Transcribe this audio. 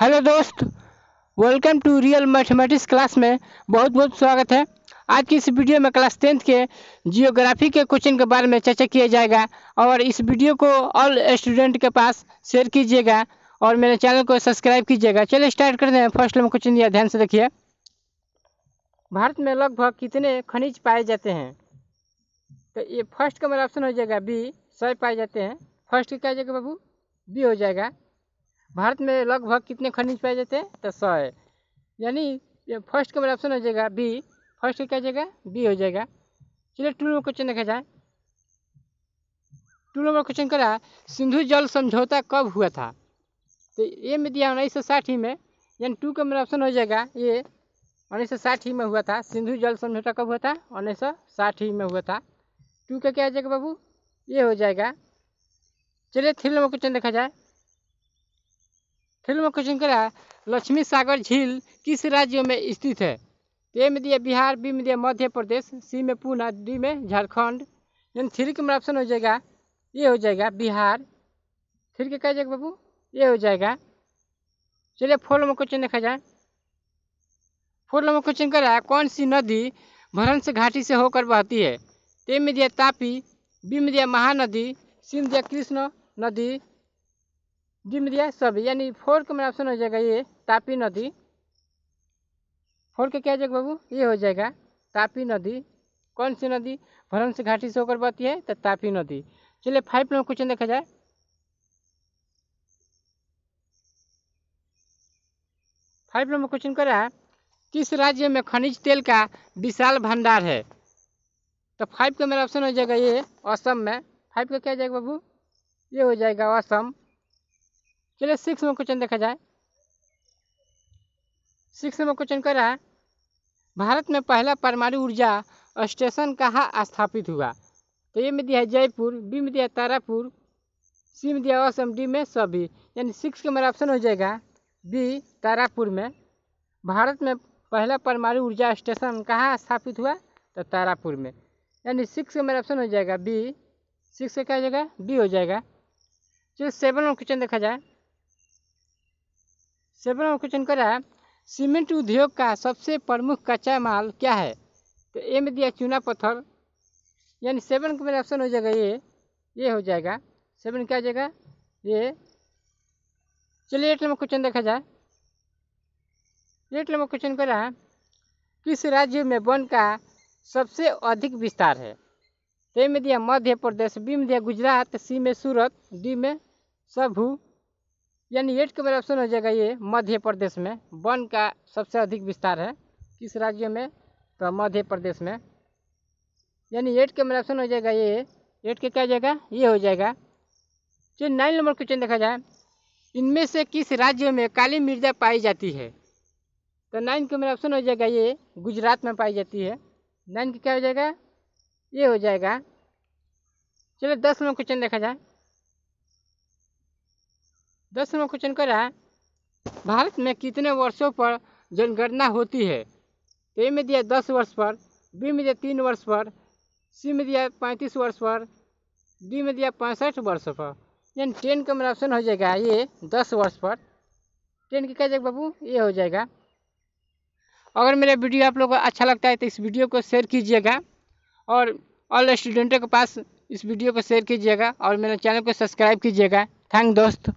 hello दोस्त welcome to real mathematics class में बहुत बहुत स्वागत है आज की इस वीडियो में क्लास टेंथ के जियोग्राफी के क्वेश्चन के बारे में चर्चा किया जाएगा और इस वीडियो को ऑल स्टूडेंट के पास शेयर कीजिएगा और मेरे चैनल को सब्सक्राइब कीजिएगा चलिए स्टार्ट करते हैं फर्स्ट में क्वेश्चन दिया ध्यान से देखिए भारत में लगभग कितने खनिज पाए जाते हैं तो ये फर्स्ट का मेरा ऑप्शन हो जाएगा बी सौ पाए जाते हैं फर्स्ट क्या हो जाएगा बाबू बी हो जाएगा भारत में लगभग कितने खनिज पाए जाते हैं तो सौ है यानी फर्स्ट का मेरा ऑप्शन हो जाएगा बी फर्स्ट क्या जाएगा बी हो जाएगा चलिए टू नंबर क्वेश्चन देखा जाए टू नंबर क्वेश्चन करा सिंधु जल समझौता कब हुआ था तो ये में दिया उन्नीस सौ साठ ही में यानी टू का मेरा ऑप्शन हो जाएगा ये उन्नीस सौ साठ ही में हुआ था सिंधु जल समझौता कब हुआ था उन्नीस सौ साठ ही में हुआ था टू का क्या आ जाएगा बाबू ये हो जाएगा चलिए थ्री नंबर क्वेश्चन देखा जाए फिर में क्वेश्चन करा लक्ष्मी सागर झील किस राज्य में स्थित है ए में दिया बिहार बी में दिया मध्य प्रदेश सी में पूना डी में झारखंड यानी थ्री के मेरा ऑप्शन हो जाएगा ये हो जाएगा बिहार थ्री के कह जाएगा बाबू ये हो जाएगा चलिए फोर नंबर क्वेश्चन देखा जाए फोर नंबर क्वेश्चन करा है कौन सी नदी भरंस घाटी से होकर बहती है ए में दिया तापी बी में दिया महानदी सी में दिया कृष्ण नदी डिमरिया सब यानी फोर के मेरा ऑप्शन हो जाएगा ये तापी नदी फोर के क्या हो जाएगा बाबू ये हो जाएगा तापी नदी कौन सी नदी भरम से घाटी से होकर बहती है तो तापी नदी चलिए फाइव नंबर क्वेश्चन देखा जाए फाइव नंबर क्वेश्चन कर रहा है किस राज्य में खनिज तेल का विशाल भंडार है तो फाइव का मेरा ऑप्शन हो जाएगा ये असम में फाइव का क्या जाएगा बाबू ये हो जाएगा असम चलिए सिक्स नंबर क्वेश्चन देखा जाए सिक्स नंबर क्वेश्चन कह रहा है भारत में पहला परमाणु ऊर्जा स्टेशन कहाँ स्थापित हुआ तो ये में दिया है जयपुर बी में दिया तारापुर सी में दिया असम डी में सभी यानी सिक्स का मेरा ऑप्शन हो जाएगा बी तारापुर में भारत में पहला परमाणु ऊर्जा स्टेशन कहाँ स्थापित हुआ तो तारापुर में यानी सिक्स का मेरा ऑप्शन हो जाएगा बी सिक्स का क्या हो जाएगा बी हो जाएगा चलिए सेवन क्वेश्चन देखा जाए सेवन नंबर क्वेश्चन कर रहा है सीमेंट उद्योग का सबसे प्रमुख कच्चा माल क्या है तो ए में दिया चूना पत्थर यानी सेवन का मेरा ऑप्शन हो जाएगा ये ये हो जाएगा सेवन क्या हो जाएगा ये चलिए एट नंबर क्वेश्चन देखा जाए एट नंबर क्वेश्चन कर रहा है किस राज्य में वन का सबसे अधिक विस्तार है तो में दिया मध्य प्रदेश बी में दिया गुजरात सी में सूरत डी में सबू यानी एट ऑप्शन हो जाएगा ये मध्य प्रदेश में वन का सबसे अधिक विस्तार है किस राज्य में तो मध्य प्रदेश में यानी एट मेरा ऑप्शन हो जाएगा ये एट के क्या जाएगा ये हो जाएगा जो नाइन नंबर क्वेश्चन देखा जाए इनमें से किस राज्य में काली मिर्जा पाई जाती है तो नाइन के मेरा ऑप्शन हो जाएगा ये गुजरात में पाई जाती है नाइन का क्या हो जाएगा ये हो जाएगा चलो दस नंबर क्वेश्चन देखा जाए दस नंबर क्वेश्चन कर रहा है भारत में कितने वर्षों पर जनगणना होती है ए में दिया दस वर्ष पर बी में दिया तीन वर्ष पर सी में दिया पैंतीस वर्ष पर डी में दिया पैंसठ वर्ष पर यानी टेन का मेरा मतलब ऑप्शन हो जाएगा ये दस वर्ष पर टेन की क्या जाएगा बाबू ये हो जाएगा अगर मेरा वीडियो आप लोग को अच्छा लगता है तो इस वीडियो को शेयर कीजिएगा और ऑल स्टूडेंटों के पास इस वीडियो को शेयर कीजिएगा और मेरे चैनल को सब्सक्राइब कीजिएगा थैंक दोस्त